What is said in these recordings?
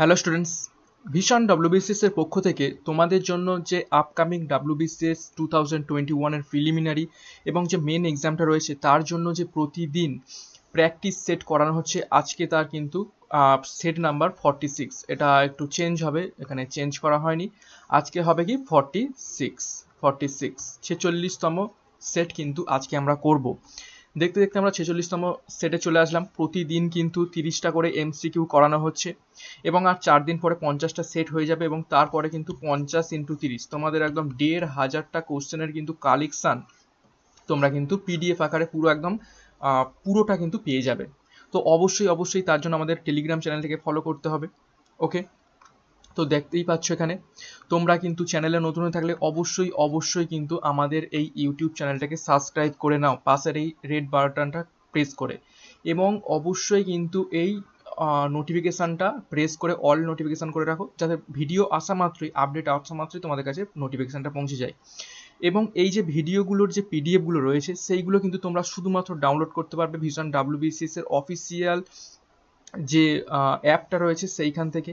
hello students ভীষণ WBCS এর পক্ষ থেকে তোমাদের জন্য যে upcoming WBCS two thousand twenty ওয়ানের প্রিলিমিনারি এবং যে মেন এক্সামটা রয়েছে তার জন্য যে প্রতিদিন প্র্যাকটিস সেট করানো হচ্ছে আজকে তার কিন্তু সেট নাম্বার ফর্টি সিক্স এটা একটু চেঞ্জ হবে এখানে চেঞ্জ করা হয়নি আজকে হবে কি ফর্টি সিক্স ফর্টি সিক্স ছেচল্লিশতম সেট কিন্তু আজকে আমরা করব দেখতে দেখতে আমরা ছেচল্লিশতম সেটে চলে আসলাম প্রতিদিন কিন্তু তিরিশটা করে এমসিকিউ করানো হচ্ছে এবং আর চার দিন পরে পঞ্চাশটা সেট হয়ে যাবে এবং তারপরে কিন্তু পঞ্চাশ ইন্টু তিরিশ তোমাদের একদম দেড় হাজারটা কোশ্চেনের কিন্তু কালেকশান তোমরা কিন্তু পিডিএফ আকারে পুরো একদম পুরোটা কিন্তু পেয়ে যাবে তো অবশ্যই অবশ্যই তার জন্য আমাদের টেলিগ্রাম চ্যানেলটিকে ফলো করতে হবে ওকে তো দেখতেই পাচ্ছ এখানে তোমরা কিন্তু চ্যানেলে নতুন হয়ে থাকলে অবশ্যই অবশ্যই কিন্তু আমাদের এই ইউটিউব চ্যানেলটাকে সাবস্ক্রাইব করে নাও পাশের এই রেড বাটনটা প্রেস করে এবং অবশ্যই কিন্তু এই নোটিফিকেশানটা প্রেস করে অল নোটিফিকেশান করে রাখো যাতে ভিডিও আসা মাত্রই আপডেট আসা মাত্রই তোমাদের কাছে নোটিফিকেশানটা পৌঁছে যায় এবং এই যে ভিডিওগুলোর যে পিডিএফগুলো রয়েছে সেইগুলো কিন্তু তোমরা শুধুমাত্র ডাউনলোড করতে পারবে ভিশন ডাব্লিউবিসিএস এর অফিসিয়াল যে অ্যাপটা রয়েছে সেইখান থেকে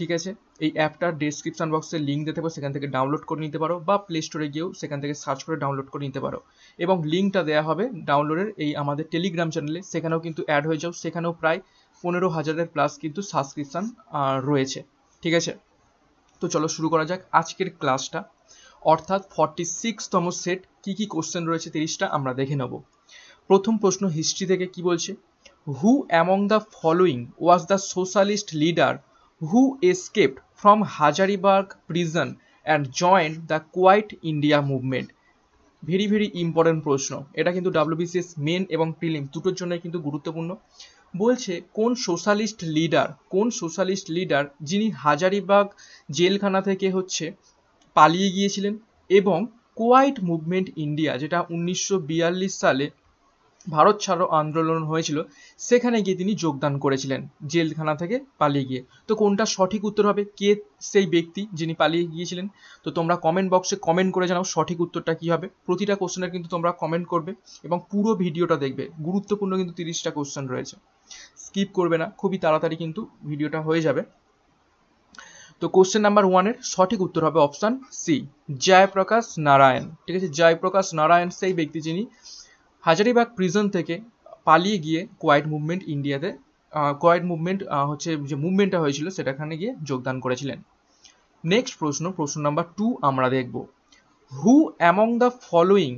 ঠিক আছে এই অ্যাপটার ডিসক্রিপশান বক্সে লিঙ্ক দিতে পারো সেখান থেকে ডাউনলোড করে নিতে পারো বা প্লে স্টোরে গিয়েও সেখান থেকে সার্চ করে ডাউনলোড করে নিতে পারো এবং লিঙ্কটা দেওয়া হবে ডাউনলোডের এই আমাদের টেলিগ্রাম চ্যানেলে সেখানেও কিন্তু অ্যাড হয়ে যাও সেখানেও প্রায় পনেরো হাজারের প্লাস কিন্তু সাবস্ক্রিপশান রয়েছে ঠিক আছে তো চলো শুরু করা যাক আজকের ক্লাসটা অর্থাৎ ফর্টি সিক্সতম সেট কী কী কোশ্চেন রয়েছে তিরিশটা আমরা দেখে নেব প্রথম প্রশ্ন হিস্ট্রি থেকে কি বলছে who among the following was the socialist leader who escape from Hazaribagh prison and join the quit India movement very very important প্রশ্ন এটা কিন্তু ডাব্লিউবিসিএস মেন এবং প্রিলিম দুটোর জন্য কিন্তু গুরুত্বপূর্ণ বলছে কোন সোশ্যালিস্ট লিডার কোন সোশ্যালিস্ট লিডার যিনি হাজারিবাগ জেলখানা থেকে হচ্ছে পালিয়ে গিয়েছিলেন এবং কোয়াইট মুভমেন্ট ইন্ডিয়া যেটা উনিশশো সালে ভারত ছাড়ো আন্দোলন হয়েছিল সেখানে গিয়ে তিনি যোগদান করেছিলেন জেলখানা থেকে পালিয়ে গিয়ে তো কোনটা সঠিক উত্তর হবে কে সেই ব্যক্তি যিনি পালিয়ে গিয়েছিলেন তো তোমরা কমেন্ট বক্সে কমেন্ট করে জানাও সঠিক উত্তরটা কী হবে প্রতিটা কোশ্চেনের কিন্তু তোমরা কমেন্ট করবে এবং পুরো ভিডিওটা দেখবে গুরুত্বপূর্ণ কিন্তু তিরিশটা কোশ্চেন রয়েছে স্কিপ করবে না খুবই তাড়াতাড়ি কিন্তু ভিডিওটা হয়ে যাবে তো কোশ্চেন নাম্বার ওয়ানের সঠিক উত্তর হবে অপশান সি জয়প্রকাশ নারায়ণ ঠিক আছে জয়প্রকাশ নারায়ণ সেই ব্যক্তি যিনি হাজারিবাগ প্রিজন থেকে পালিয়ে গিয়ে কোয়াইট মুভমেন্ট ইন্ডিয়াতে কোয়াইট মুভমেন্ট হচ্ছে যে মুভমেন্টটা হয়েছিল সেটাখানে গিয়ে যোগদান করেছিলেন নেক্সট প্রশ্ন প্রশ্ন নাম্বার টু আমরা দেখব who among the following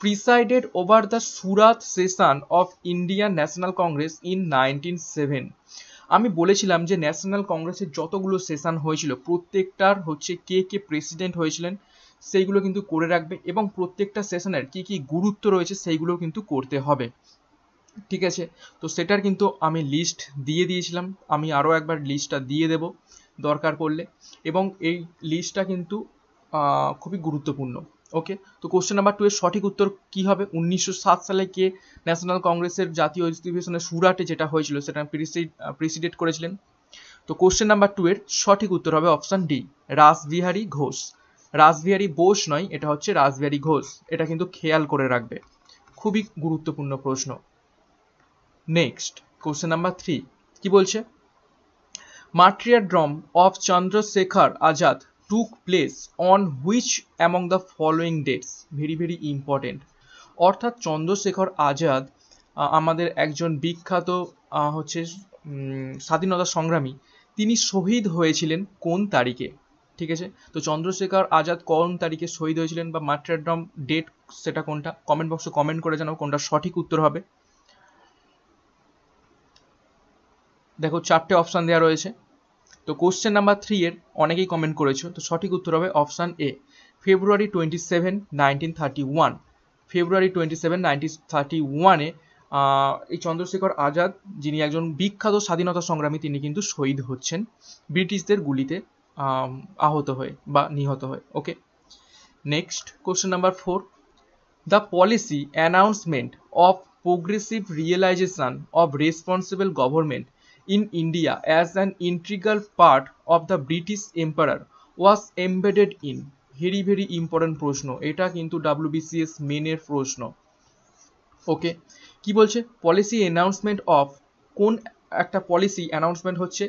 presided over the Surat session of Indian National Congress in nineteen seven আমি বলেছিলাম যে ন্যাশনাল কংগ্রেসের যতগুলো সেশন হয়েছিল প্রত্যেকটার হচ্ছে কে কে প্রেসিডেন্ট হয়েছিলেন সেইগুলো কিন্তু করে রাখবে এবং প্রত্যেকটা সেশনের কি কি গুরুত্ব রয়েছে সেইগুলো কিন্তু করতে হবে ঠিক আছে তো সেটার কিন্তু আমি লিস্ট দিয়ে দিয়েছিলাম আমি আরও একবার লিস্টটা দিয়ে দেব দরকার পড়লে এবং এই লিস্টটা কিন্তু খুবই গুরুত্বপূর্ণ ওকে তো কোশ্চেন নাম্বার টু এর সঠিক উত্তর কি হবে উনিশশো সাত সালে কে ন্যাশনাল কংগ্রেসের জাতীয় অধিবেশনে সুরাটে যেটা হয়েছিল সেটা প্রেসিডেন্ট করেছিলেন তো কোশ্চেন নাম্বার টু এর সঠিক উত্তর হবে অপশান ডি রাসবিহারী ঘোষ রাসবিহারী বোস নয় এটা হচ্ছে রাসবিহারী ঘোষ এটা কিন্তু খেয়াল করে রাখবে খুবই গুরুত্বপূর্ণ প্রশ্ন নেক্সট কোশ্চেন নাম্বার থ্রি কি বলছে martyrdom of Chandrashekhar Azad took place on which among the following dates very very important অর্থাৎ চন্দ্রশেখর আজাদ আমাদের একজন বিখ্যাত হচ্ছে স্বাধীনতা সংগ্রামী তিনি শহীদ হয়েছিলেন কোন তারিখে ঠিক আছে তো চন্দ্রশেখর আজাদ কোন তারিখে শহীদ হয়েছিলেন বা মাট্রেড্রম ডেট সেটা কোনটা কমেন্ট বক্সে কমেন্ট করে জানাও কোনটা সঠিক উত্তর হবে দেখো চারটে অপশান দেওয়া রয়েছে তো কোশ্চেন নাম্বার থ্রি এর অনেকেই কমেন্ট করেছো তো সঠিক উত্তর হবে option A February twenty seven nineteen thirty one February twenty seven nineteen thirty ওয়ানে এই চন্দ্রশেখর আজাদ যিনি একজন বিখ্যাত স্বাধীনতা সংগ্রামী তিনি কিন্তু শহীদ হচ্ছেন ব্রিটিশদের গুলিতে আহত হয় বা নিহত হয় okay next question number four the policy announcement of progressive realization of responsible government in India as an integral part of the British Emperor was embedded in very very important প্রশ্ন এটা কিন্তু ডাব্লিউবিসিএস মেনের প্রশ্ন ওকে কি বলছে policy announcement of কোন একটা policy announcement হচ্ছে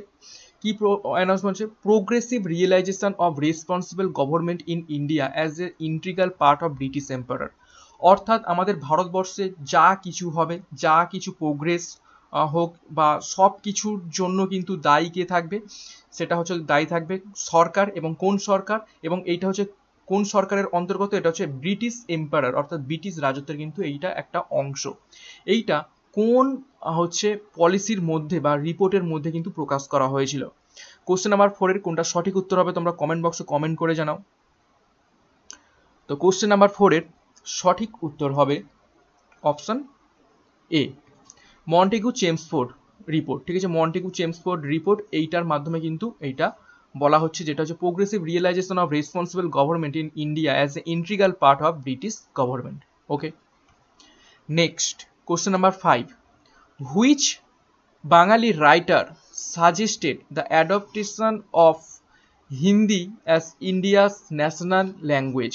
কি অ্যানাউন্সমেন্ট হচ্ছে progressive realization of responsible government in India as a integral part of British empire অর্থাৎ আমাদের ভারতবর্ষে যা কিছু হবে যা কিছু প্রোগ্রেস হোক বা সব কিছুর জন্য কিন্তু দায়ী কে থাকবে সেটা হচ্ছে দায়ী থাকবে সরকার এবং কোন সরকার এবং এইটা হচ্ছে কোন সরকারের অন্তর্গত এটা হচ্ছে ব্রিটিশ এম্পায়ার অর্থাৎ ব্রিটিশ রাজত্বের কিন্তু এইটা একটা অংশ এইটা কোন হচ্ছে পলিসির মধ্যে বা রিপোর্টের মধ্যে কিন্তু প্রকাশ করা হয়েছিল কোশ্চেন নাম্বার ফোরের কোনটা সঠিক উত্তর হবে তোমরা কমেন্ট বক্সে কমেন্ট করে জানাও তো কোশ্চেন নাম্বার ফোরের সঠিক উত্তর হবে option A Montagu Chelmsford report ঠিক আছে মন্টেগু চেমসফোর্ড রিপোর্ট এইটার মাধ্যমে কিন্তু এইটা বলা হচ্ছে যেটা হচ্ছে progressive realization of responsible government in India as a integral part of British government okay next question number five which বাঙালি writer suggested the adaptation of Hindi as India's national language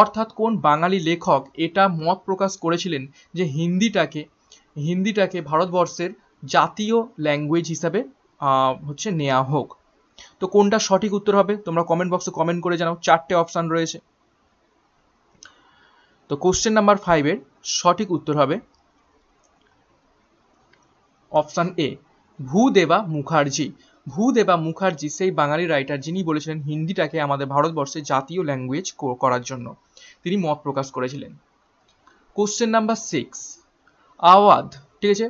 অর্থাৎ কোন বাঙালি লেখক এটা মত প্রকাশ করেছিলেন যে হিন্দিটাকে হিন্দিটাকে ভারতবর্ষের জাতীয় ল্যাঙ্গুয়েজ হিসাবে হচ্ছে নেওয়া হোক তো কোনটা সঠিক উত্তর হবে তোমরা কমেন্ট বক্সে কমেন্ট করে জানাও চারটে অপশান রয়েছে তো কোশ্চেন নাম্বার ফাইভের সঠিক উত্তর হবে অপশান এ ভূদেবা মুখার্জি ভূদেবা মুখার্জি সেই বাঙালি রাইটার যিনি বলেছিলেন হিন্দিটাকে আমাদের ভারতবর্ষে জাতীয় ল্যাঙ্গুয়েজ করার জন্য তিনি মত প্রকাশ করেছিলেন কোশ্চেন নাম্বার সিক্স আওয়াধ ঠিক আছে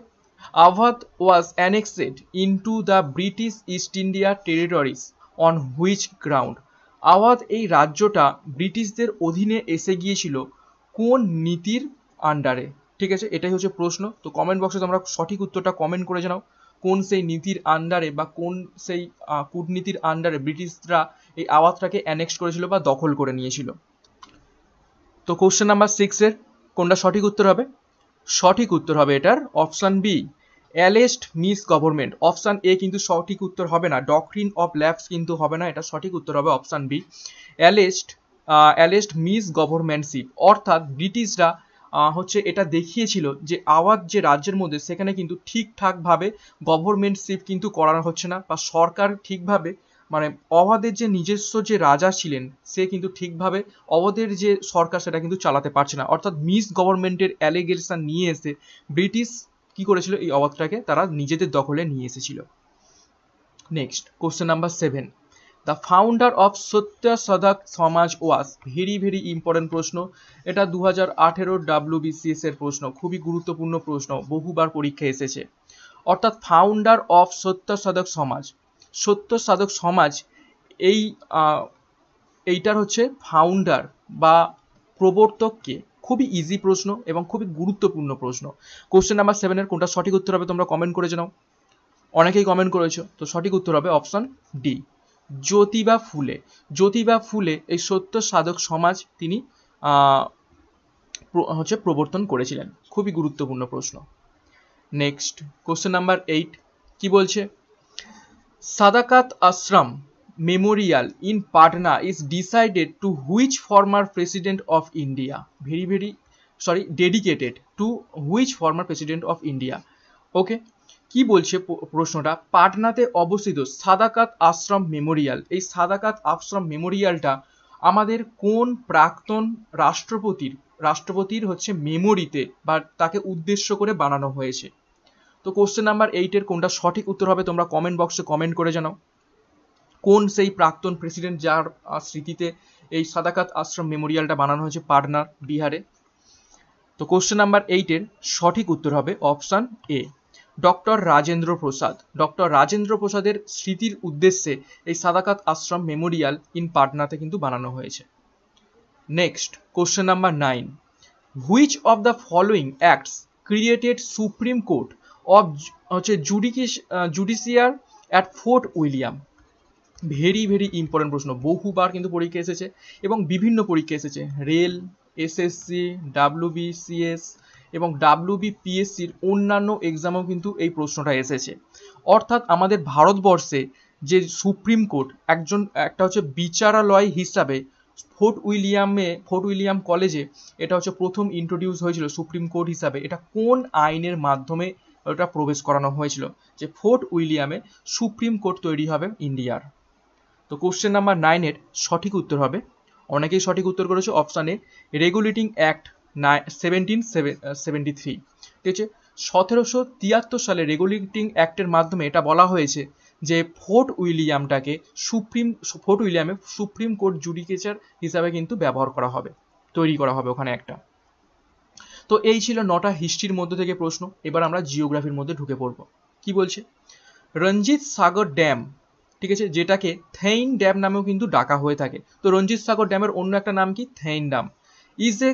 Awadh was annexed into the British East India territories on which ground Awadh এই রাজ্যটা ব্রিটিশদের অধীনে এসে গিয়েছিল কোন নীতির আন্ডারে ঠিক আছে এটাই হচ্ছে প্রশ্ন তো কমেন্ট বক্সে তোমরা সঠিক উত্তরটা কমেন্ট করে জানাও কোন সেই নীতির আন্ডারে বা কোন সেই কূটনীতির আন্ডারে ব্রিটিশরা এই আওয়াজটাকে অ্যানেক্স করেছিল বা দখল করে নিয়েছিল তো কোশ্চেন নাম্বার সিক্সের কোনটা সঠিক উত্তর হবে সঠিক উত্তর হবে এটার option B alleged misgovernment option A কিন্তু সঠিক উত্তর হবে না ডক্রিন অফ ল্যাবস কিন্তু হবে না এটা সঠিক উত্তর হবে অপশান বি অ্যালেস্ট অ্যালেস্ট মিস গভর্নমেন্টশিপ অর্থাৎ ব্রিটিশরা হচ্ছে এটা দেখিয়েছিল যে আওয়াজ যে রাজ্যের মধ্যে সেখানে কিন্তু ঠিকঠাকভাবে গভর্নমেন্ট শিপ কিন্তু করানো হচ্ছে না বা সরকার ঠিকভাবে মানে অবাধের যে নিজস্ব যে রাজা ছিলেন সে কিন্তু ঠিকভাবে অবাধের যে সরকার সেটা কিন্তু চালাতে পারছে না অর্থাৎ মিস গভর্নমেন্টের অ্যালিগেশন নিয়ে এসে ব্রিটিশ কি করেছিল এই অবাধটাকে তারা নিজেদের দখলে নিয়ে এসেছিল next question number seven the founder of Satya Shodhak সমাজ ওয়াস ভেরি ভেরি ইম্পর্টেন্ট প্রশ্ন এটা দু হাজার আঠেরোর ডাব্লিউবিসিএস এর প্রশ্ন খুবই গুরুত্বপূর্ণ প্রশ্ন বহুবার পরীক্ষা এসেছে অর্থাৎ ফাউন্ডার অফ সত্য সদক সমাজ সত্য সাধক সমাজ এই এইটার হচ্ছে ফাউন্ডার বা প্রবর্তককে খুবই ইজি প্রশ্ন এবং খুবই গুরুত্বপূর্ণ প্রশ্ন কোশ্চেন নাম্বার সেভেনের কোনটা সঠিক উত্তর হবে তোমরা কমেন্ট করে জানাও অনেকেই কমেন্ট করেছো তো সঠিক উত্তর হবে অপশন ডি জ্যোতিবা ফুলে জ্যোতিবা ফুলে এই সত্য সাধক সমাজ তিনি হচ্ছে প্রবর্তন করেছিলেন খুবই গুরুত্বপূর্ণ প্রশ্ন নেক্সট কোশ্চেন নাম্বার এইট কি বলছে Sadaqat Ashram memorial in Patna is decided to which former president of India very very sorry dedicated to which former president of India okay কি বলছে প্রশ্নটা পাটনাতে অবস্থিত সাদাকাত আশ্রম মেমোরিয়াল এই সাদাকাত আশ্রম মেমোরিয়ালটা আমাদের কোন প্রাক্তন রাষ্ট্রপতির রাষ্ট্রপতির হচ্ছে মেমোরিতে বা তাকে উদ্দেশ্য করে বানানো হয়েছে তো কোশ্চেন নাম্বার এইটের কোনটা সঠিক উত্তর হবে তোমরা কমেন্ট বক্সে কমেন্ট করে জানাও কোন সেই প্রাক্তন প্রেসিডেন্ট যার স্মৃতিতে এই সাদাকাত আশ্রম মেমোরিয়ালটা বানানো হয়েছে পাটনার বিহারে তো কোশ্চেন নাম্বার এইটের সঠিক উত্তর হবে option A doctor Rajendra Prasad doctor Rajendra প্রসাদের স্মৃতির উদ্দেশ্যে এই সাদাকাত আশ্রম মেমোরিয়াল ইন পাটনাতে কিন্তু বানানো হয়েছে next question number nine which of the following acts created supreme court of হচ্ছে জুডিকিস judicature at Fort William very very important প্রশ্ন বহুবার কিন্তু পরীক্ষা এসেছে এবং বিভিন্ন পরীক্ষা এসেছে রেল এসএসসি ডাব্লিউবিসিএস এবং ডাব্লিউবিপিএসসির অন্যান্য এক্সামও কিন্তু এই প্রশ্নটা এসেছে অর্থাৎ আমাদের ভারতবর্ষে যে সুপ্রিম কোর্ট একজন একটা হচ্ছে বিচারালয় হিসাবে ফোর্ট উইলিয়ামে ফোর্ট উইলিয়াম কলেজে এটা হচ্ছে প্রথম ইন্ট্রোডিউস হয়েছিল সুপ্রিম কোর্ট হিসাবে এটা কোন আইনের মাধ্যমে ওটা প্রবেশ করানো হয়েছিল যে ফোর্ট উইলিয়ামে সুপ্রিম কোর্ট তৈরি হবে ইন্ডিয়ার তো কোশ্চেন নাম্বার নাইনের সঠিক উত্তর হবে অনেকেই সঠিক উত্তর করেছে অপশানে রেগুলেটিং অ্যাক্ট নাই সেভেন্টিন সেভেন্টি থ্রি ঠিক আছে সতেরোশো তিয়াত্তর সালে রেগুলেটিং অ্যাক্টের মাধ্যমে এটা বলা হয়েছে যে ফোর্ট উইলিয়ামটাকে সুপ্রিম ফোর্ট উইলিয়ামে সুপ্রিম কোর্ট জুডিকেচার হিসাবে কিন্তু ব্যবহার করা হবে তৈরি করা হবে ওখানে একটা তো এই ছিল নটা হিস্ট্রির মধ্যে থেকে প্রশ্ন এবার আমরা জিওগ্রাফির মধ্যে ঢুকে পড়ব কি বলছে রঞ্জিত সাগর ড্যাম ঠিক আছে যেটাকে থেইন ড্যাম নামেও কিন্তু ডাকা হয়ে থাকে তো রঞ্জিত সাগর ড্যামের অন্য একটা নাম কি Thein dam is a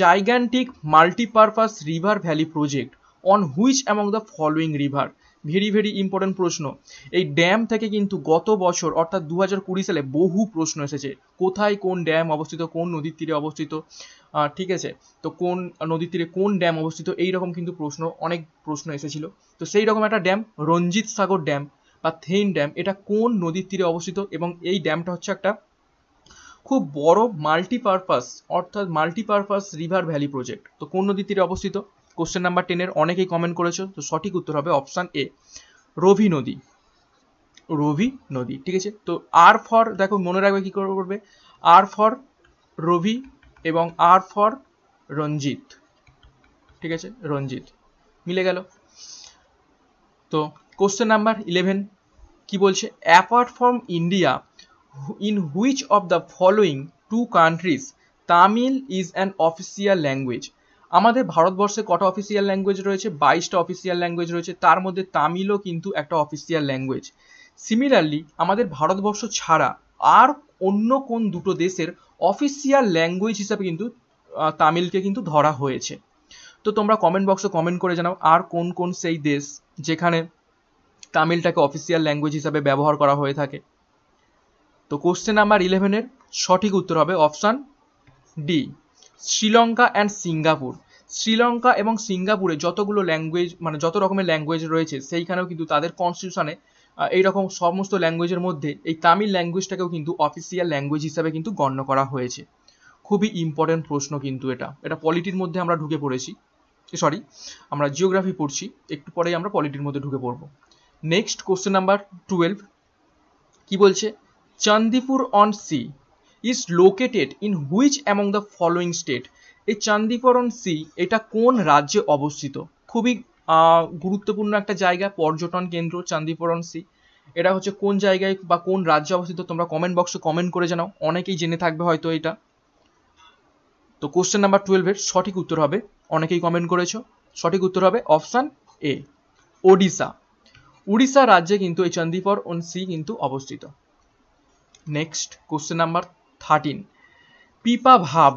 gigantic multipurpose river valley project on which among the following river very very important প্রশ্ন এই ড্যাম থেকে কিন্তু গত বছর অর্থাৎ দু হাজার কুড়ি সালে বহু প্রশ্ন এসেছে কোথায় কোন ড্যাম অবস্থিত কোন নদীর তীরে অবস্থিত ঠিক আছে তো কোন নদীর তীরে কোন ড্যাম অবস্থিত এই রকম কিন্তু প্রশ্ন অনেক প্রশ্ন এসেছিল তো সেই রকম একটা ড্যাম রঞ্জিত সাগর ড্যাম বা থেইন ড্যাম এটা কোন নদীর তীরে অবস্থিত এবং এই ড্যামটা হচ্ছে একটা খুব বড় মাল্টিপারপাস অর্থাৎ মাল্টিপারপাস রিভার ভ্যালি প্রজেক্ট তো কোন নদীর তীরে অবস্থিত কোশ্চেন নাম্বার টেনের অনেকেই কমেন্ট করেছো তো সঠিক উত্তর হবে অপশান এ রভি নদী রভি নদী ঠিক আছে তো আর ফর দেখো মনে রাখবে কী করবে আর ফর রবি এবং আর ফর রঞ্জিত ঠিক আছে রঞ্জিত মিলে গেল তো কোশ্চেন নাম্বার ইলেভেন কি বলছে apart from India in which of the following two countries Tamil is an official language আমাদের ভারতবর্ষে কটা অফিসিয়াল ল্যাঙ্গুয়েজ রয়েছে বাইশটা অফিসিয়াল ল্যাঙ্গুয়েজ রয়েছে তার মধ্যে তামিলও কিন্তু একটা অফিসিয়াল ল্যাঙ্গুয়েজ সিমিলারলি আমাদের ভারতবর্ষ ছাড়া আর অন্য কোন দুটো দেশের অফিসিয়াল ল্যাঙ্গুয়েজ হিসাবে কিন্তু তামিলকে কিন্তু ধরা হয়েছে তো তোমরা কমেন্ট বক্সে কমেন্ট করে জানাও আর কোন কোন সেই দেশ যেখানে তামিলটাকে অফিসিয়াল ল্যাঙ্গুয়েজ হিসাবে ব্যবহার করা হয়ে থাকে তো কোশ্চেন নাম্বার ইলেভেনের সঠিক উত্তর হবে option D Sri Lanka and Singapore Sri Lanka এবং সিঙ্গাপুরে যতগুলো ল্যাঙ্গুয়েজ মানে যত রকমের ল্যাঙ্গুয়েজ রয়েছে সেইখানেও কিন্তু তাদের কনস্টিটিউশনে এইরকম সমস্ত ল্যাঙ্গুয়েজের মধ্যে এই তামিল ল্যাঙ্গুয়েজটাকেও কিন্তু অফিসিয়াল ল্যাঙ্গুয়েজ হিসাবে কিন্তু গণ্য করা হয়েছে খুবই ইম্পর্টেন্ট প্রশ্ন কিন্তু এটা এটা পলিটির মধ্যে আমরা ঢুকে পড়েছি সরি আমরা জিওগ্রাফি পড়ছি একটু পরেই আমরা পলিটির মধ্যে ঢুকে পড়ব নেক্সট কোশ্চেন নাম্বার টুয়েলভ কি বলছে Chandipur on sea is located in which among the following state এই চান্দিপুর অন সি এটা কোন রাজ্যে অবস্থিত খুবই গুরুত্বপূর্ণ একটা জায়গা পর্যটন কেন্দ্র চান্দিপুর অন সি এটা হচ্ছে কোন জায়গায় বা কোন রাজ্যে অবস্থিত তোমরা কমেন্ট বক্সে কমেন্ট করে জানাও অনেকেই জেনে থাকবে হয়তো এটা তো কোশ্চেন নাম্বার টুয়েলভের সঠিক উত্তর হবে অনেকেই কমেন্ট করেছো সঠিক উত্তর হবে অপশান এ ওডিশা উড়িষ্যা রাজ্যে কিন্তু এই চন্দিপর অন সি কিন্তু অবস্থিত next question number thirteen Pipavav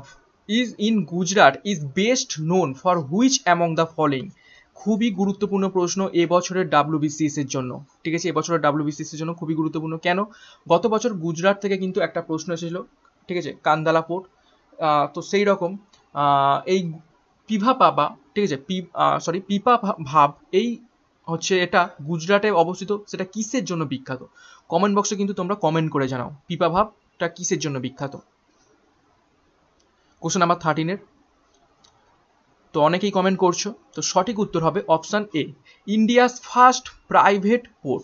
is in Gujarat is best known for which among the following খুবই গুরুত্বপূর্ণ প্রশ্ন এবছরের ডাব্লিউবিসিএস এর জন্য ঠিক আছে এবছরের ডাব্লিউবিসিএস এর জন্য খুবই গুরুত্বপূর্ণ কেন গত বছর গুজরাট থেকে কিন্তু একটা প্রশ্ন এসেছিল ঠিক আছে কান্দালা পোর্ট তো সেই রকম এই পিভা পাবা ঠিক আছে পি সরি পিপা ভাব এই হচ্ছে এটা গুজরাটে অবস্থিত সেটা কিসের জন্য বিখ্যাত কমেন্ট বক্সে কিন্তু তোমরা কমেন্ট করে জানাও পিপাভাবটা কিসের জন্য বিখ্যাত কোশ্চেন নাম্বার থার্টিনের তো অনেকেই কমেন্ট করছো তো সঠিক উত্তর হবে option A India's first private port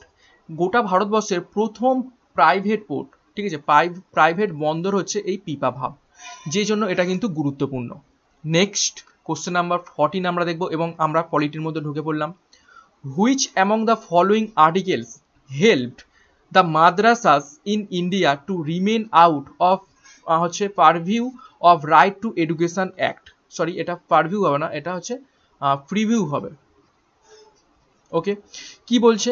গোটা ভারতবর্ষের প্রথম প্রাইভেট পোর্ট ঠিক আছে প্রাইভেট বন্দর হচ্ছে এই পিপা ভাব যে জন্য এটা কিন্তু গুরুত্বপূর্ণ নেক্সট কোশ্চেন নাম্বার ফর্টিন আমরা দেখবো এবং আমরা পলিটির মধ্যে ঢুকে পড়লাম which among the following articles helped the madrasas in India to remain out of হচ্ছে purview of right to education act sorry এটা পারভিউ হবে না এটা হচ্ছে প্রিভিউ হবে ওকে কি বলছে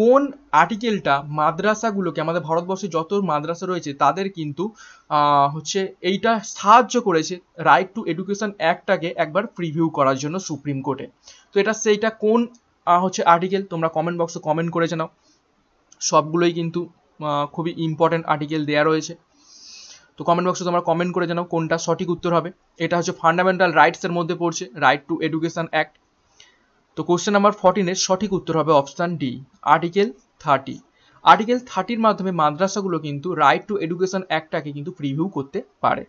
কোন আর্টিকেলটা মাদ্রাসাগুলোকে আমাদের ভারতবর্ষে যত মাদ্রাসা রয়েছে তাদের কিন্তু হচ্ছে এইটা সাহায্য করেছে রাইট টু এডুকেশন অ্যাক্টটাকে একবার প্রিভিউ করার জন্য সুপ্রিম কোর্টে তো এটা সেইটা কোন হচ্ছে আর্টিকেল তোমরা কমেন্ট বক্সে কমেন্ট করে জানাও সবগুলোই কিন্তু খুবই ইম্পর্ট্যান্ট আর্টিকেল দেওয়া রয়েছে তো কমেন্ট বক্সে তোমরা কমেন্ট করে জানাও কোনটা সঠিক উত্তর হবে এটা হচ্ছে ফান্ডামেন্টাল রাইটসের মধ্যে পড়ছে রাইট টু এডুকেশন অ্যাক্ট তো কোশ্চেন নাম্বার ফর্টিনের সঠিক উত্তর হবে option D article thirty article থার্টির মাধ্যমে মাদ্রাসাগুলো কিন্তু রাইট টু এডুকেশন অ্যাক্টটাকে কিন্তু প্রিভিউ করতে পারে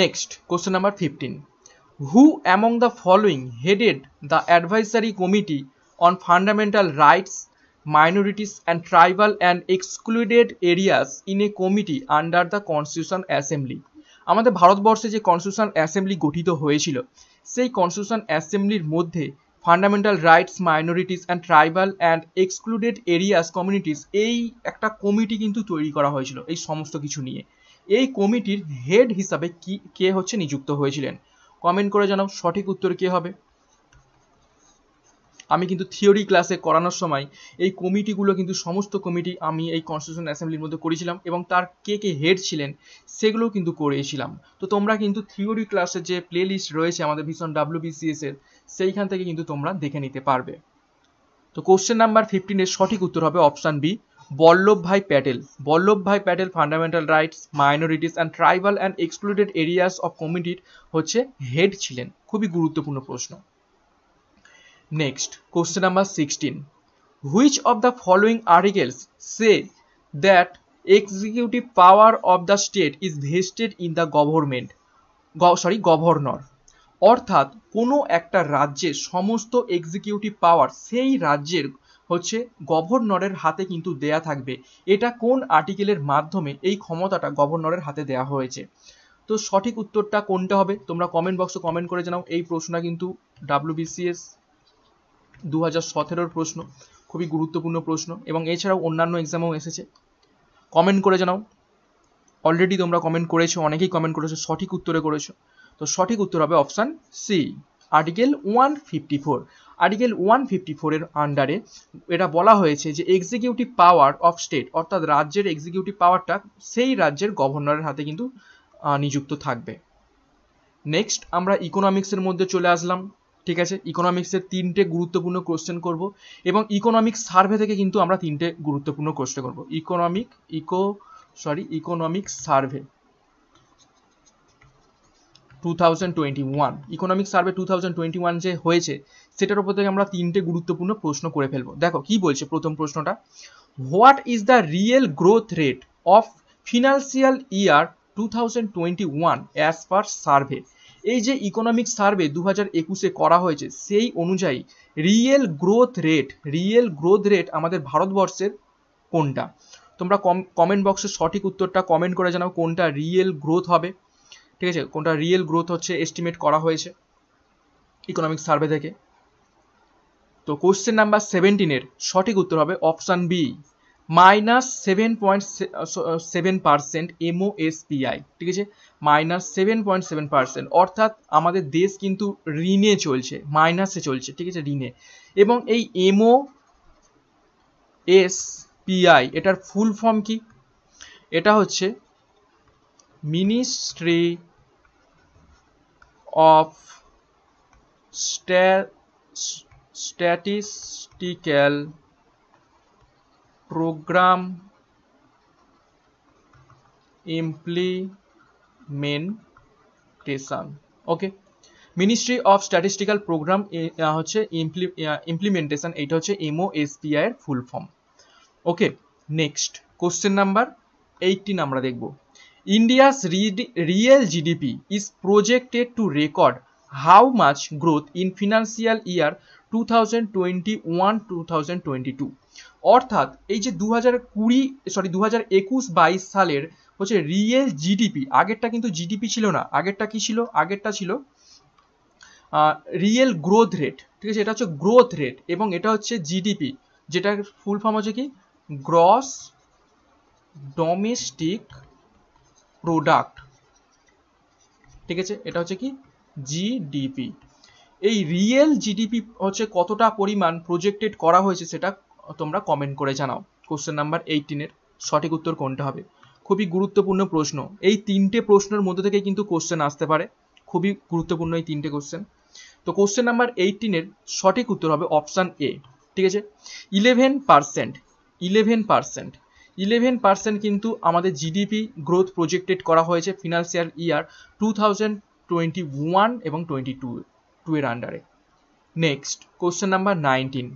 next question number fifteen who among the following headed the advisory committee on fundamental rights minorities and tribal and excluded areas in a committee under the constitution assembly আমাদের ভারতবর্ষে যে constitution assembly গঠিত হয়েছিল সেই constitution অ্যাসেম্বলির মধ্যে fundamental rights minorities and tribal and excluded areas communities এই একটা কমিটি কিন্তু তৈরি করা হয়েছিল এই সমস্ত কিছু নিয়ে এই কমিটির হেড হিসাবে কি কে হচ্ছে নিযুক্ত হয়েছিলেন কমেন্ট করে জানাও সঠিক উত্তর কী হবে আমি কিন্তু থিওরি ক্লাসে করানোর সময় এই কমিটিগুলো কিন্তু সমস্ত কমিটি আমি এই কনস্টিটিউশন অ্যাসেম্বলির মধ্যে করেছিলাম এবং তার কে কে হেড ছিলেন সেগুলোও কিন্তু করেছিলাম তো তোমরা কিন্তু থিওরি ক্লাসের যে লিস্ট রয়েছে আমাদের ভীষণ ডাব্লিউবিসিএস এর সেইখান থেকে কিন্তু তোমরা দেখে নিতে পারবে তো কোশ্চেন নাম্বার ফিফটিনের সঠিক উত্তর হবে option B Patel Vallabhbhai Patel fundamental rights minorities and tribal and excluded areas of কমিটির হচ্ছে হেড ছিলেন খুবই গুরুত্বপূর্ণ প্রশ্ন next question number sixteen which of the following articles say that executive power of the state is vested in the government sorry governor অর্থাৎ কোনো একটা রাজ্যের সমস্ত এক্সিকিউটিভ পাওয়ার সেই রাজ্যের হচ্ছে গভর্নরের হাতে কিন্তু দেয়া থাকবে এটা কোন আর্টিকেলের মাধ্যমে এই ক্ষমতাটা গভর্নরের হাতে দেয়া হয়েছে তো সঠিক উত্তরটা কোনটা হবে তোমরা কমেন্ট বক্সে কমেন্ট করে জানাও এই প্রশ্নটা কিন্তু ডাব্লিউবিসিএস দু হাজার সতেরোর প্রশ্ন খুবই গুরুত্বপূর্ণ প্রশ্ন এবং এছাড়াও অন্যান্য এক্সামেও এসেছে কমেন্ট করে জানাও অলরেডি তোমরা কমেন্ট করেছো অনেকেই কমেন্ট করেছো সঠিক উত্তরে করেছো তো সঠিক উত্তর হবে option C article one fifty four article one fifty ফোরের আন্ডারে এটা বলা হয়েছে যে এক্সিকিউটিভ পাওয়ার অফ স্টেট অর্থাৎ রাজ্যের এক্সিকিউটিভ পাওয়ারটা সেই রাজ্যের গভর্নরের হাতে কিন্তু নিযুক্ত থাকবে নেক্সট আমরা ইকোনমিক্সের মধ্যে চলে আসলাম ঠিক আছে ইকোনমিক্সের তিনটে গুরুত্বপূর্ণ কোশ্চেন করব এবং ইকোনমিক সার্ভে থেকে কিন্তু আমরা তিনটে গুরুত্বপূর্ণ কোশ্চেন করব economic eco sorry economic survey two thousand twenty one economic survey two thousand twenty one যে হয়েছে সেটার উপর থেকে আমরা তিনটে গুরুত্বপূর্ণ প্রশ্ন করে ফেলবো দেখো কি বলছে প্রথম প্রশ্নটা what is the real growth rate of financial year two twenty one as per survey এই যে ইকোনমিক সার্ভে দু হাজার একুশে করা হয়েছে সেই অনুযায়ী real growth rate real growth rate আমাদের ভারতবর্ষের কোনটা তোমরা কমেন্ট বক্সে সঠিক উত্তরটা কমেন্ট করে জানাও কোনটা রিয়েল গ্রোথ হবে ঠিক আছে কোনটা রিয়েল গ্রোথ হচ্ছে এস্টিমেট করা হয়েছে ইকোনমিক সার্ভে থেকে তো কোশ্চেন নাম্বার সেভেন্টিনের সঠিক উত্তর হবে option B minus seven point seven percent MOSPI ঠিক আছে minus seven point seven percent অর্থাৎ আমাদের দেশ কিন্তু ঋণে চলছে মাইনাসে চলছে ঠিক আছে ঋণে এবং এই এমও এস পিআই এটার ফুল ফর্ম কি এটা হচ্ছে ministry of statistical programme program implementation okay ministry of statistical programme হচ্ছে ইমপ্লিমেন্টেশন এটা হচ্ছে এমও এসপিআই এর full form okay next question number eighteen আমরা দেখবো India's real GDP is projected to record how much growth in financial year two অর্থাৎ এই যে দু হাজার কুড়ি সরি দু হাজার একুশ বাইশ সালের হচ্ছে রিয়েল জিডিপি আগেরটা কিন্তু জিডিপি ছিল না আগেরটা কি ছিল আগেরটা ছিল রিয়েল গ্রোথ রেট ঠিক আছে এটা হচ্ছে গ্রোথ রেট এবং এটা হচ্ছে জিডিপি যেটার ফুল ফর্ম হচ্ছে কি গ্রস ডোমেস্টিক প্রোডাক্ট ঠিক আছে এটা হচ্ছে কি জিডিপি এই রিয়েল জিডিপি হচ্ছে কতটা পরিমাণ প্রজেক্টেড করা হয়েছে সেটা তোমরা কমেন্ট করে জানাও কোশ্চেন নাম্বার এইটিনের সঠিক উত্তর কোনটা হবে খুবই গুরুত্বপূর্ণ প্রশ্ন এই তিনটে প্রশ্নের মধ্যে থেকে কিন্তু কোশ্চেন আসতে পারে খুবই গুরুত্বপূর্ণ এই তিনটে কোশ্চেন তো কোশ্চেন নাম্বার এইটিনের সঠিক উত্তর হবে অপশান এ ঠিক আছে eleven percent eleven percent eleven percent কিন্তু আমাদের জিডিপি গ্রোথ প্রজেক্টেড করা হয়েছে financial year two thousand twenty one এবং টোয়েন্টি টু টু এর আন্ডারে next question number nineteen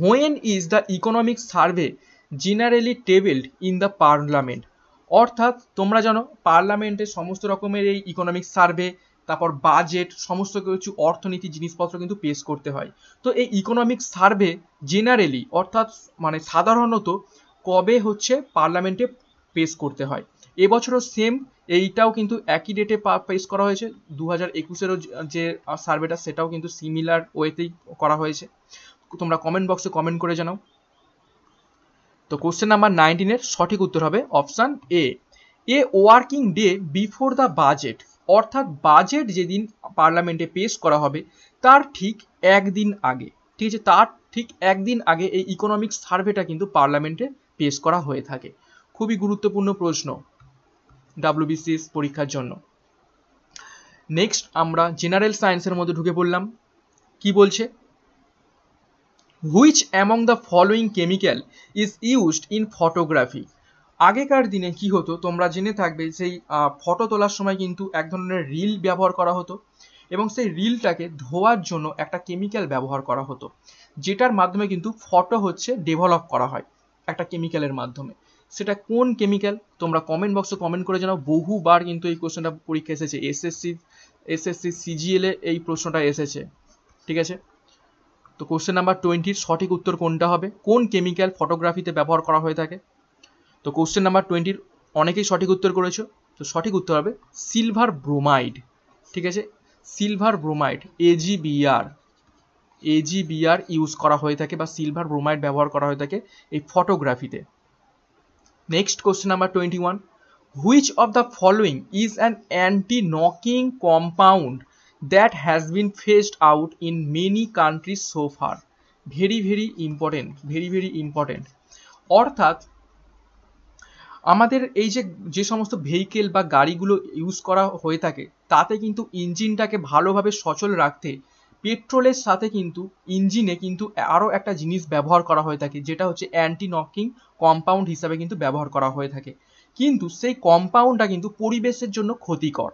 when is the economic survey generally tabled in the parliament অর্থাৎ তোমরা জানো পার্লামেন্টে সমস্ত রকমের এই ইকোনমিক সার্ভে তারপর বাজেট সমস্ত কিছু অর্থনীতি জিনিসপত্র কিন্তু পেশ করতে হয় তো এই ইকোনমিক সার্ভে জেনারেলি অর্থাৎ মানে সাধারণত কবে হচ্ছে পার্লামেন্টে পেশ করতে হয় এবছরও সেম এইটাও কিন্তু একই ডেটে পেশ করা হয়েছে দু হাজার একুশেরও যে সার্ভেটা সেটাও কিন্তু সিমিলার ওয়েতেই করা হয়েছে তোমরা কমেন্ট বক্সে কমেন্ট করে জানাও তো কোশ্চেন নাম্বার নাইনটিনের সঠিক উত্তর হবে option A A working day before the budget অর্থাৎ বাজেট যেদিন পার্লামেন্টে পেশ করা হবে তার ঠিক একদিন আগে ঠিক আছে তার ঠিক একদিন আগে এই ইকোনমিক সার্ভেটা কিন্তু পার্লামেন্টে পেশ করা হয়ে থাকে খুবই গুরুত্বপূর্ণ প্রশ্ন ডাব্লিউবিসিএস পরীক্ষার জন্য নেক্সট আমরা জেনারেল সায়েন্সের মধ্যে ঢুকে পড়লাম কি বলছে which among the following chemical is used in photography আগেকার দিনে কি হতো তোমরা জেনে থাকবে সেই ফটো তোলার সময় কিন্তু এক ধরনের রিল ব্যবহার করা হতো এবং সেই রিলটাকে ধোয়ার জন্য একটা কেমিক্যাল ব্যবহার করা হতো যেটার মাধ্যমে কিন্তু ফটো হচ্ছে ডেভেলপ করা হয় একটা কেমিক্যালের মাধ্যমে সেটা কোন কেমিক্যাল তোমরা কমেন্ট বক্সে কমেন্ট করে জানাও বহুবার কিন্তু এই কোশ্চেনটা পরীক্ষা এসেছে এসএসসি এসএসসি সিজিএলে এই প্রশ্নটা এসেছে ঠিক আছে তো কোশ্চেন নাম্বার টোয়েন্টির সঠিক উত্তর কোনটা হবে কোন কেমিক্যাল ফটোগ্রাফিতে ব্যবহার করা হয়ে থাকে তো কোশ্চেন নাম্বার টোয়েন্টির অনেকেই সঠিক উত্তর করেছো তো সঠিক উত্তর হবে সিলভার ব্রোমাইড ঠিক আছে silver bromide AgBr AgBr use করা হয়ে থাকে বা সিলভার ব্রোমাইড ব্যবহার করা হয়ে থাকে এই ফটোগ্রাফিতে next question number twenty one which of the following is an anti knocking compound that has been phased out in many countries so far very very important very very important অর্থাৎ আমাদের এই যে যে সমস্ত ভেহিকেল বা গাড়িগুলো use করা হয়ে থাকে তাতে কিন্তু ইঞ্জিনটাকে ভালোভাবে সচল রাখতে পেট্রোলের সাথে কিন্তু ইঞ্জিনে কিন্তু আরও একটা জিনিস ব্যবহার করা হয়ে থাকে যেটা হচ্ছে অ্যান্টি নকিং কম্পাউন্ড হিসাবে কিন্তু ব্যবহার করা হয়ে থাকে কিন্তু সেই কম্পাউন্ডটা কিন্তু পরিবেশের জন্য ক্ষতিকর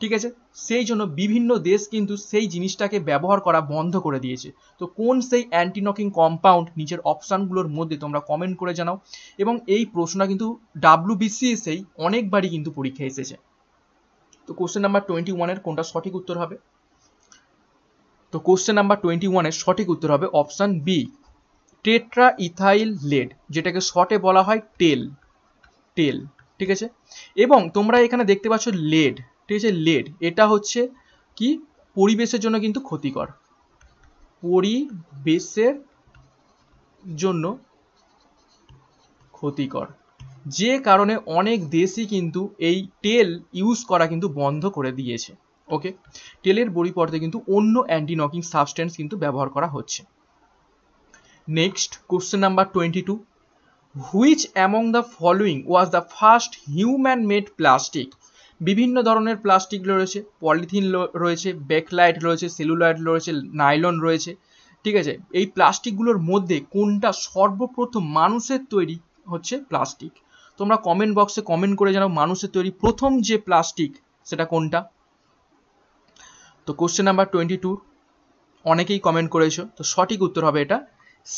ঠিক আছে সেই জন্য বিভিন্ন দেশ কিন্তু সেই জিনিসটাকে ব্যবহার করা বন্ধ করে দিয়েছে তো কোন সেই অ্যান্টি নকিং কম্পাউন্ড নিচের অপশানগুলোর মধ্যে তোমরা কমেন্ট করে জানাও এবং এই প্রশ্নটা কিন্তু ডাব্লিউবিসিএসেই অনেকবারই কিন্তু পরীক্ষা এসেছে তো কোশ্চেন নাম্বার টোয়েন্টি ওয়ানের কোনটা সঠিক উত্তর হবে তো কোশ্চেন নাম্বার টোয়েন্টি ওয়ানের সঠিক উত্তর হবে option B tetraethyl lead যেটাকে শর্টে বলা হয় টেল টেল ঠিক আছে এবং তোমরা এখানে দেখতে পাচ্ছ লেড ঠিক আছে লেড এটা হচ্ছে কি পরিবেশের জন্য কিন্তু ক্ষতিকর পরিবেশের জন্য ক্ষতিকর যে কারণে অনেক দেশই কিন্তু এই টেল ইউজ করা কিন্তু বন্ধ করে দিয়েছে ওকে তেলের পরিবর্তে কিন্তু অন্য অ্যান্টি নকিং সাবস্টেন্স কিন্তু ব্যবহার করা হচ্ছে next question number twenty two which among the following was the first human made plastic বিভিন্ন ধরনের প্লাস্টিক রয়েছে পলিথিন রয়েছে ব্যাকলাইট রয়েছে সেলুলাইট রয়েছে নাইলন রয়েছে ঠিক আছে এই প্লাস্টিকগুলোর মধ্যে কোনটা সর্বপ্রথম মানুষের তৈরি হচ্ছে প্লাস্টিক তোমরা কমেন্ট বক্সে কমেন্ট করে জানাও মানুষের তৈরি প্রথম যে প্লাস্টিক সেটা কোনটা তো কোশ্চেন নাম্বার টোয়েন্টি টু অনেকেই কমেন্ট করেছো তো সঠিক উত্তর হবে এটা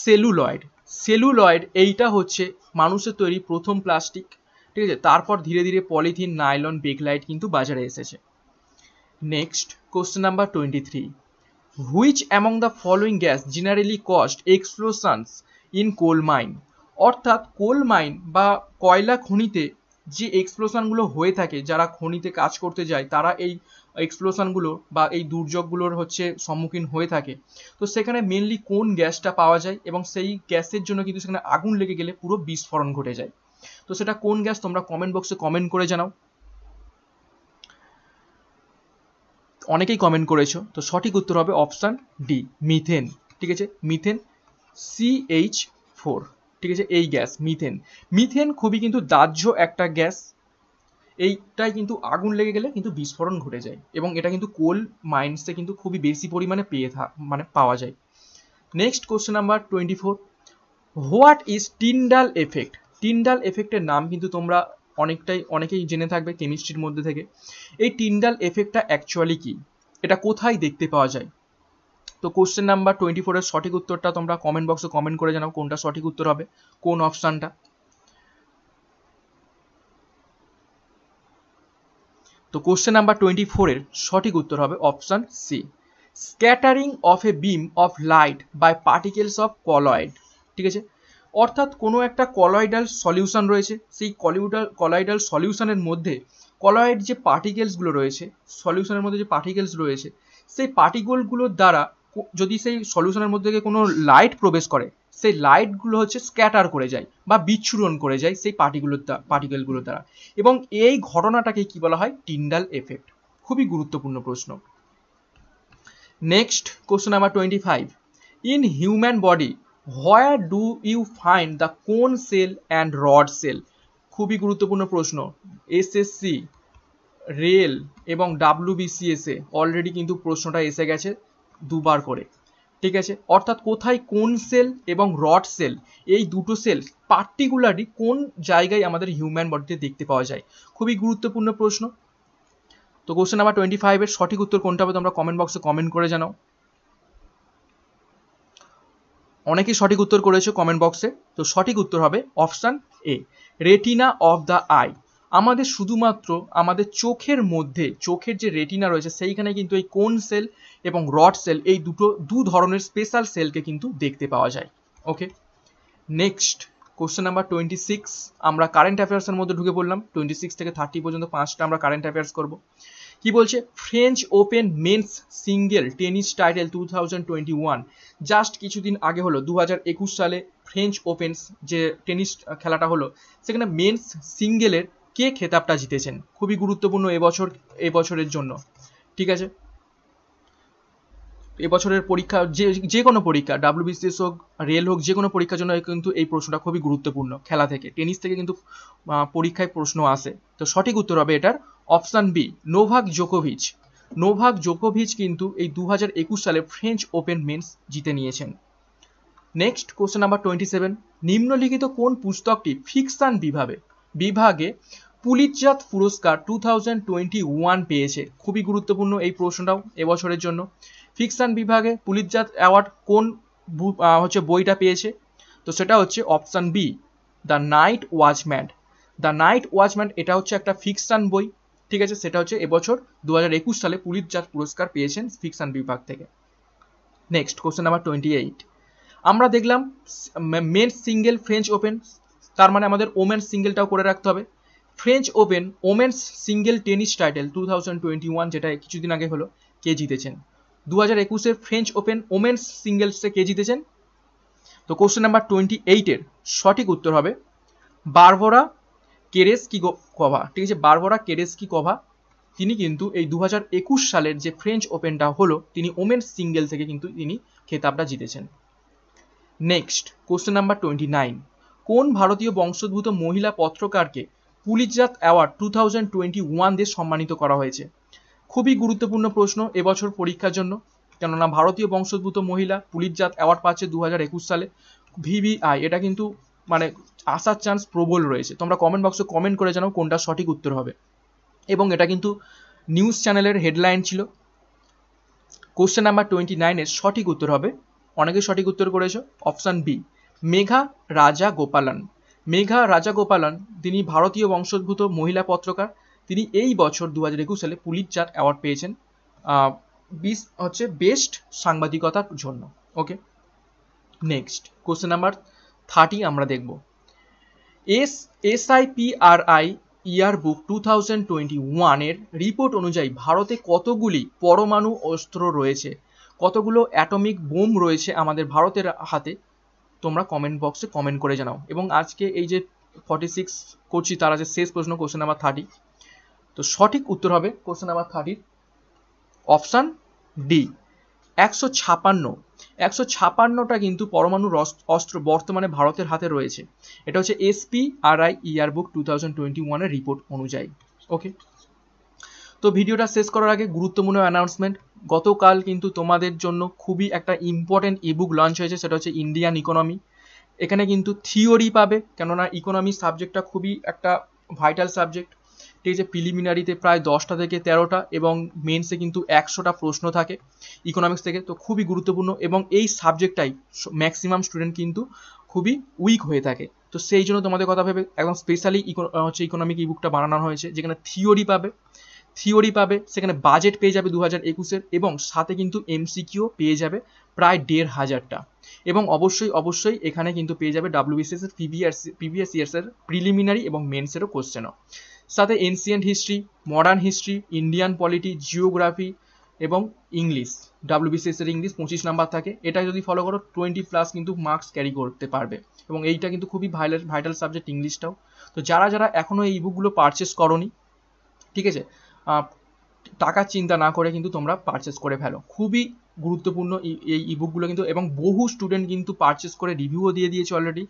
সেলুলয়েড সেলুলয়েড এইটা হচ্ছে মানুষের তৈরি প্রথম প্লাস্টিক ঠিক আছে তারপর ধীরে ধীরে পলিথিন নাইলন বেগলাইট কিন্তু বাজারে এসেছে next question number twenty three which among the following gas generally cost explosions in coal mine অর্থাৎ কোল মাইন বা কয়লা খনিতে যে এক্সপ্লোশনগুলো হয়ে থাকে যারা খনিতে কাজ করতে যায় তারা এই এক্সপ্লোশনগুলো বা এই দুর্যোগগুলোর হচ্ছে সম্মুখীন হয়ে থাকে তো সেখানে মেনলি কোন গ্যাসটা পাওয়া যায় এবং সেই গ্যাসের জন্য কিন্তু সেখানে আগুন লেগে গেলে পুরো বিস্ফোরণ ঘটে যায় তো সেটা কোন গ্যাস তোমরা কমেন্ট বক্সে কমেন্ট করে জানাও অনেকেই কমেন্ট করেছো তো সঠিক উত্তর হবে অপশান ডি মিথেন ঠিক আছে মিথেন সিএইচ ফোর ঠিক আছে এই গ্যাস মিথেন মিথেন খুবই কিন্তু দাহ্য একটা গ্যাস এইটাই কিন্তু আগুন লেগে গেলে কিন্তু বিস্ফোরণ ঘটে যায় এবং এটা কিন্তু কোল মাইন্সে কিন্তু খুবই বেশি পরিমাণে পেয়ে থা মানে পাওয়া যায় next question number twenty four what is Tyndall effect Tyndall এফেক্টের নাম কিন্তু তোমরা অনেকটাই অনেকেই জেনে থাকবে কেমিস্ট্রির মধ্যে থেকে এই টিন্ডাল এফেক্টটা অ্যাকচুয়ালি কি এটা কোথায় দেখতে পাওয়া যায় তো কোশ্চেন নাম্বার টোয়েন্টি ফোরের সঠিক উত্তরটা তোমরা কমেন্ট বক্সে কমেন্ট করে জানাও কোনটা সঠিক উত্তর হবে কোন অপশানটা তো কোশ্চেন নাম্বার টোয়েন্টি ফোরের সঠিক উত্তর হবে option C scattering of a beam of light by particles of colloid ঠিক আছে অর্থাৎ কোনো একটা কলয়েডাল সলিউশন রয়েছে সেই কলিউডাল কলয়েডাল সলিউশনের মধ্যে কলয়েড যে পার্টিকেলসগুলো রয়েছে সলিউশনের মধ্যে যে পার্টিকেলস রয়েছে সেই পার্টিকেলগুলোর দ্বারা যদি সেই সলিউশনের মধ্যে কোনো লাইট প্রবেশ করে সেই লাইটগুলো হচ্ছে স্ক্যাটার করে যায় বা বিচ্ছুরণ করে যায় সেই পার্টিগুলোর দ্বারা পার্টিকেলগুলোর দ্বারা এবং এই ঘটনাটাকে কি বলা হয় টিন্ডাল এফেক্ট খুবই গুরুত্বপূর্ণ প্রশ্ন next question number twenty five in human body where do you find the cone cell and rod cell খুবই গুরুত্বপূর্ণ প্রশ্ন এসএসসি রেল এবং ডাব্লিউবিসিএসে অলরেডি কিন্তু প্রশ্নটা এসে গেছে দুবার করে ঠিক আছে অর্থাৎ কোথায় কোন সেল এবং রড সেল এই দুটো সেল পার্টিকুলারলি কোন জায়গায় আমাদের হিউম্যান বডিতে দেখতে পাওয়া যায় খুবই গুরুত্বপূর্ণ প্রশ্ন তো কোশ্চেন নাম্বার টোয়েন্টি ফাইভের সঠিক উত্তর কোনটা হবে তোমরা কমেন্ট বক্সে কমেন্ট করে জানাও অনেকেই সঠিক উত্তর করেছো কমেন্ট বক্সে তো সঠিক উত্তর হবে option A retina of the eye আমাদের শুধুমাত্র আমাদের চোখের মধ্যে চোখের যে রেটিনা রয়েছে সেইখানে কিন্তু এই কোন সেল এবং রড সেল এই দুটো দু ধরনের স্পেশাল সেলকে কিন্তু দেখতে পাওয়া যায় okay next question number twenty six আমরা কারেন্ট অ্যাফেয়ার্সের মধ্যে ঢুকে পড়লাম টোয়েন্টি সিক্স থেকে থার্টি পর্যন্ত পাঁচটা আমরা কারেন্ট অ্যাফেয়ার্স করব কি বলছে French Open men's single tennis title two thousand twenty one just কিছুদিন আগে হলো দু হাজার একুশ সালে ফ্রেঞ্চ ওপেন্স যে টেনিস খেলাটা হলো সেখানে মেন্স সিঙ্গেলের কে খেতাবটা জিতেছেন খুবই গুরুত্বপূর্ণ এবছর এবছরের জন্য ঠিক আছে এবছরের পরীক্ষা যে যে কোনো পরীক্ষা ডাব্লিউবিসিএস হোক রেল হোক যে কোনো পরীক্ষার জন্য কিন্তু এই প্রশ্নটা খুবই গুরুত্বপূর্ণ খেলা থেকে টেনিস থেকে কিন্তু পরীক্ষায় প্রশ্ন আসে তো সঠিক উত্তর হবে এটার অপশান বি নোভাক জোকোভিচ নোভাক জোকোভিচ কিন্তু এই দু সালে ফ্রেঞ্চ ওপেন মেন্স জিতে নিয়েছেন next question number twenty seven নিম্নলিখিত কোন পুস্তকটি ফিকশান বিভাগে বিভাগে পুলিৎজাত পুরস্কার টু থাউজেন্ড টোয়েন্টি ওয়ান পেয়েছে খুবই গুরুত্বপূর্ণ এই প্রশ্নটাও এবছরের জন্য ফিকশান বিভাগে পুলিৎজাত অ্যাওয়ার্ড কোন হচ্ছে বইটা পেয়েছে তো সেটা হচ্ছে option B the Night Watchman the Night Watchman এটা হচ্ছে একটা ফিকশান বই ঠিক আছে সেটা হচ্ছে এবছর দু হাজার একুশ সালে পুলিৎজাত পুরস্কার পেয়েছেন ফিকশান বিভাগ থেকে next question number twenty eight আমরা দেখলাম মেন সিঙ্গেল ফ্রেঞ্চ ওপেন তার মানে আমাদের ওমেন সিঙ্গেলটাও করে রাখতে হবে French Open women's single tennis title two thousand twenty one যেটা কিছুদিন আগে হলো কে জিতেছেন দু হাজার একুশের ফ্রেঞ্চ ওপেন ওমেন্স সিঙ্গেলসে কে জিতেছেন তো কোশ্চেন নাম্বার টোয়েন্টি এইটের সঠিক উত্তর হবে বারবরা কি কভা ঠিক আছে বারবরা কি কভা তিনি কিন্তু এই দু হাজার একুশ সালের যে ফ্রেঞ্চ ওপেনটা হলো তিনি ওমেন্স সিঙ্গেল থেকে কিন্তু তিনি খেতাবটা জিতেছেন next question number twenty nine কোন ভারতীয় বংশোদ্ভূত মহিলা পত্রকারকে Pulitzer award two thousand twenty one দিয়ে সম্মানিত করা হয়েছে খুবই গুরুত্বপূর্ণ প্রশ্ন এবছর পরীক্ষার জন্য কেননা ভারতীয় বংশোদ্ভূত মহিলা পুলিশজাত অ্যাওয়ার্ড পাচ্ছে দু হাজার একুশ সালে ভিভিআই এটা কিন্তু মানে আসার চান্স প্রবল রয়েছে তোমরা কমেন্ট বক্সে কমেন্ট করে জানাও কোনটা সঠিক উত্তর হবে এবং এটা কিন্তু নিউজ চ্যানেলের হেডলাইন ছিল কোশ্চেন নাম্বার টোয়েন্টি নাইনের সঠিক উত্তর হবে অনেকে সঠিক উত্তর করেছো অপশান বি মেঘা রাজা গোপালন মেঘা রাজাগোপালন তিনি ভারতীয় বংশোদ্ভূত মহিলা পত্রকার তিনি এই বছর দু হাজার একুশ সালে পুলিৎজার অ্যাওয়ার্ড পেয়েছেন বিস হচ্ছে বেস্ট সাংবাদিকতার জন্য okay next question number thirty আমরা দেখব S SIPRI year book two thousand twenty ওয়ানের রিপোর্ট অনুযায়ী ভারতে কতগুলি পরমাণু অস্ত্র রয়েছে কতগুলো অ্যাটমিক বোম রয়েছে আমাদের ভারতের হাতে তোমরা কমেন্ট বক্সে কমেন্ট করে জানাও এবং আজকে এই যে ফর্টি সিক্স করছি তার আছে শেষ প্রশ্ন কোশ্চেন নাম্বার থার্টি তো সঠিক উত্তর হবে কোশ্চেন নাম্বার থার্টির অপশান ডি একশো ছাপান্ন একশো ছাপান্নটা কিন্তু পরমাণু অস্ত্র বর্তমানে ভারতের হাতে রয়েছে এটা হচ্ছে SP R I year book two thousand twenty ওয়ানের রিপোর্ট অনুযায়ী ওকে তো ভিডিওটা শেষ করার আগে গুরুত্বপূর্ণ অ্যানাউন্সমেন্ট গতকাল কিন্তু তোমাদের জন্য খুবই একটা ইম্পর্টেন্ট ইবুক লঞ্চ হয়েছে সেটা হচ্ছে ইন্ডিয়ান ইকোনমি এখানে কিন্তু থিওরি পাবে কেননা ইকোনমি সাবজেক্টটা খুবই একটা ভাইটাল সাবজেক্ট ঠিক আছে প্রিলিমিনারিতে প্রায় দশটা থেকে তেরোটা এবং মেন্সে কিন্তু একশোটা প্রশ্ন থাকে ইকোনমিক্স থেকে তো খুবই গুরুত্বপূর্ণ এবং এই সাবজেক্টটাই ম্যাক্সিমাম স্টুডেন্ট কিন্তু খুবই উইক হয়ে থাকে তো সেই জন্য তোমাদের কথা ভেবে একদম স্পেশালি হচ্ছে ইকোনমিক ই বুকটা বানানো হয়েছে যেখানে থিওরি পাবে থিওরি পাবে সেখানে বাজেট পেয়ে যাবে দু হাজার একুশের এবং সাথে কিন্তু এমসিকিউ পেয়ে যাবে প্রায় দেড় হাজারটা এবং অবশ্যই অবশ্যই এখানে কিন্তু পেয়ে যাবে ডাব্লিউবিসিএস এর প্রিভিয়াস প্রিভিয়াস ইয়ার্সের প্রিলিমিনারি এবং মেন্সেরও কোশ্চেনও সাথে ancient history modern history Indian polity geography এবং ইংলিশ ডাব্লিউবিসিএস এর ইংলিশ পঁচিশ নাম্বার থাকে এটা যদি ফলো করো টোয়েন্টি প্লাস কিন্তু মার্কস ক্যারি করতে পারবে এবং এইটা কিন্তু খুবই ভাইটাল সাবজেক্ট ইংলিশটাও তো যারা যারা এখনও এই বুকগুলো পারচেস করনি ঠিক আছে টাকা চিন্তা না করে কিন্তু তোমরা পারচেস করে ফেলো খুবই গুরুত্বপূর্ণ এই ইবুকগুলো কিন্তু এবং বহু স্টুডেন্ট কিন্তু পারচেস করে রিভিউও দিয়ে দিয়েছে অলরেডি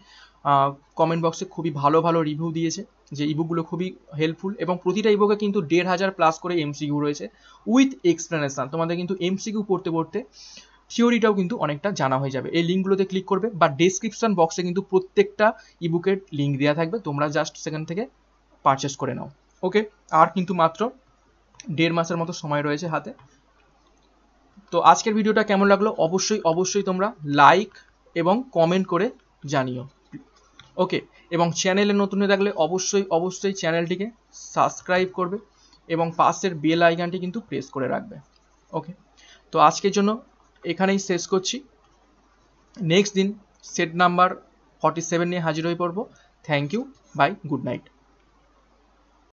কমেন্ট বক্সে খুবই ভালো ভালো রিভিউ দিয়েছে যে ইবুকগুলো খুবই হেল্পফুল এবং প্রতিটা ইবুকে কিন্তু দেড় হাজার প্লাস করে এমসিকিউ রয়েছে উইথ এক্সপ্লেনেশান তোমাদের কিন্তু এমসিকিউ পড়তে পড়তে থিওরিটাও কিন্তু অনেকটা জানা হয়ে যাবে এই লিঙ্কগুলোতে ক্লিক করবে বা ডেসক্রিপশন বক্সে কিন্তু প্রত্যেকটা ইবুকের লিঙ্ক দেওয়া থাকবে তোমরা জাস্ট সেখান থেকে পারচেস করে নাও ওকে আর কিন্তু মাত্র দেড় মাসের মতো সময় রয়েছে হাতে তো আজকের ভিডিওটা কেমন লাগলো অবশ্যই অবশ্যই তোমরা লাইক এবং কমেন্ট করে জানিও ওকে এবং চ্যানেলে নতুন হয়ে থাকলে অবশ্যই অবশ্যই চ্যানেলটিকে সাবস্ক্রাইব করবে এবং পাশের বেল আইকনটি কিন্তু প্রেস করে রাখবে ওকে তো আজকের জন্য এখানেই শেষ করছি নেক্সট দিন সেট নাম্বার ফর্টি সেভেন নিয়ে হাজির হয়ে পড়বো thank you bye good night